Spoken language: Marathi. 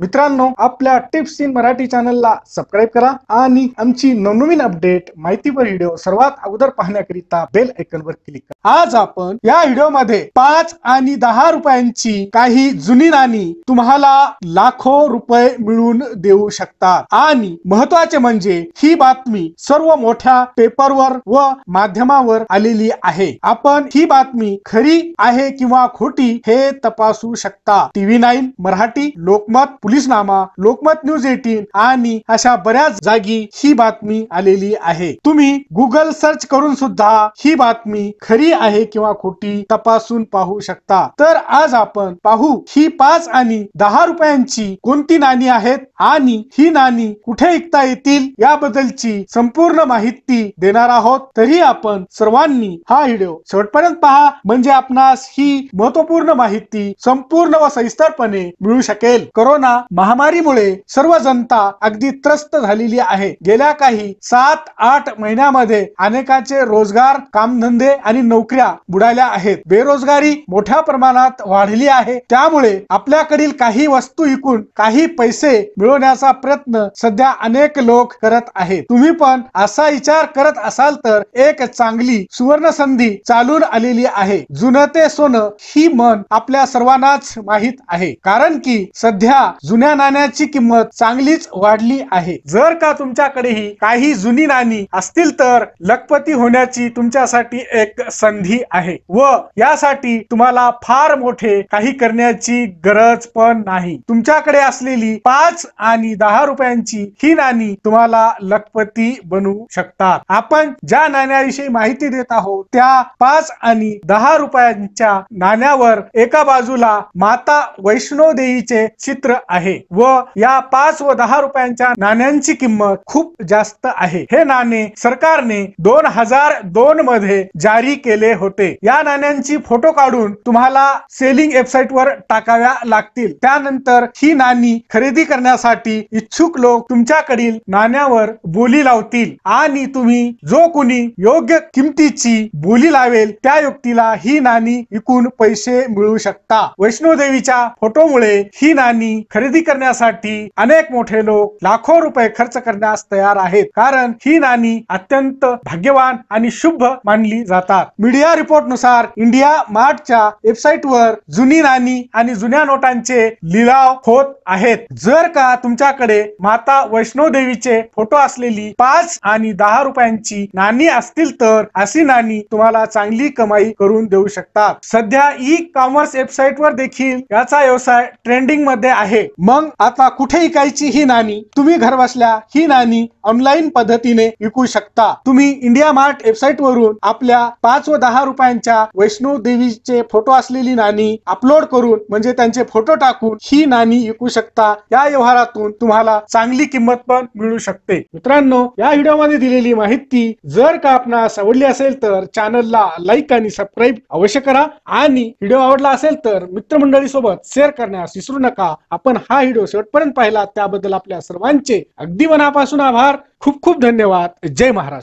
मित्रांनो आपल्या टिप्स इन मराठी चॅनलला सबस्क्राईब करा आणि आमची नवनवीन अपडेट माहितीपर व्हिडिओ सर्वात अगोदर पाहण्याकरिता बेल आयकन क्लिक करा आज आपण या व्हिडिओ मध्ये पाच आणि दहा रुपयांची काही जुनी नाणी तुम्हाला लाखो रुपये मिळून देऊ शकतात आणि महत्वाचे म्हणजे ही बातमी सर्व मोठ्या पेपरवर व माध्यमावर आलेली आहे आपण ही बातमी खरी आहे किंवा खोटी हे तपासू शकता TV nine Marathi Lokmat Policenama Lokmat news eighteen आणि अशा बऱ्याच जागी ही बातमी आलेली आहे तुम्ही गुगल सर्च करून सुद्धा ही बातमी खरी आहे किंवा खोटी तपासून पाहू शकता तर आज आपण पाहू ही पाच आणि दहा रुपयांची कोणती नाणी आहेत आणि ही नाणी कुठे ऐकता येतील याबद्दलची संपूर्ण माहिती देणार आहोत तरी आपण सर्वांनी हा व्हिडिओ शेवटपर्यंत पहा म्हणजे आपणास ही महत्वपूर्ण माहिती संपूर्ण व सविस्तरपणे मिळू शकेल करोना महामारीमुळे सर्व जनता अगदी त्रस्त झालेली आहे गेल्या काही सात आठ महिन्यामध्ये अनेकांचे रोजगार कामधंदे आणि नोकऱ्या बुडाल्या आहेत बेरोजगारी मोठ्या प्रमाणात वाढली आहे त्यामुळे आपल्याकडील काही वस्तू विकून काही पैसे मिळवण्याचा प्रयत्न सध्या अनेक लोक करत आहेत तुम्ही पण असा विचार करत असाल तर एक चांगली सुवर्ण संधी चालून आलेली आहे जुनं ते सोनं ही मन आपल्या सर्वांनाच माहीत आहे कारण की सध्या जुन्या नाण्याची किंमत चांगलीच वाढली आहे जर का तुमच्याकडेही काही जुनी नाणी असतील तर लखपती होण्याची तुमच्यासाठी एक संधी आहे व यासाठी तुम्हाला फार मोठे काही करण्याची गरज पण नाही तुमच्याकडे असलेली पाच आणि दहा रुपयांची ही नाणी तुम्हाला लखपती बनवू शकतात आपण ज्या नाण्याविषयी माहिती देत आहोत त्या पाच आणि दहा रुपयांच्या नाण्यावर एका बाजूला माता वैष्णो देवीचे चित्र आहे व या पाच व दहा रुपयांच्या नाण्यांची किंमत खूप जास्त आहे हे नाणे सरकारने दोन हजार दोन मध्ये जारी केले होते या नाण्यांची फोटो काढून तुम्हाला सेलिंग वेबसाईट वर टाकाव्या लागतील त्यानंतर ही नाणी खरेदी करण्यासाठी इच्छुक लोक तुमच्याकडील नाण्यावर बोली लावतील आणि तुम्ही जो कुणी योग्य किमतीची बोली लावेल त्या व्यक्तीला ही नाणी विकून पैसे मिळू शकता वैष्णोदेवीच्या फोटोमुळे ही नाणी खरेदी खरेदी करण्यासाठी अनेक मोठे लोक लाखो रुपये खर्च करण्यास तयार आहेत कारण ही नाणी अत्यंत भाग्यवान आणि शुभ मानली जातात मीडिया रिपोर्ट नुसार इंडिया मार्टच्या वेबसाईट वर जुनी नाणी आणि जुन्या नोटांचे लिलाव होत आहेत जर का तुमच्याकडे माता वैष्णो देवीचे फोटो असलेली पाच आणि दहा रुपयांची नाणी असतील तर अशी नाणी तुम्हाला चांगली कमाई करून देऊ शकतात सध्या ई कॉमर्स वेबसाईट वर देखील याचा व्यवसाय ट्रेंडिंग मध्ये आहे मग आता कुठे ऐकायची ही नाणी तुम्ही घर बसल्या ही नाणी ऑनलाईन पद्धतीने विकू शकता तुम्ही इंडिया मार्ट वेबसाईट वरून आपल्या पाच व दहा रुपयांच्या वैष्णो देवीचे फोटो असलेली नाणी अपलोड करून म्हणजे त्यांचे फोटो टाकून ही नाणी विकू शकता या व्यवहारातून तुम्हाला चांगली किंमत पण मिळू शकते मित्रांनो या व्हिडिओमध्ये दिलेली माहिती जर का आपणास आवडली असेल तर चॅनलला लाईक आणि सबस्क्राईब अवश्य करा आणि व्हिडिओ आवडला असेल तर मित्रमंडळी सोबत शेअर करण्यास विसरू नका आपण हा व्हिडिओ शेवटपर्यंत पाहिला त्याबद्दल आपल्या सर्वांचे अगदी मनापासून आभार खूप खूप धन्यवाद जय महाराष्ट्र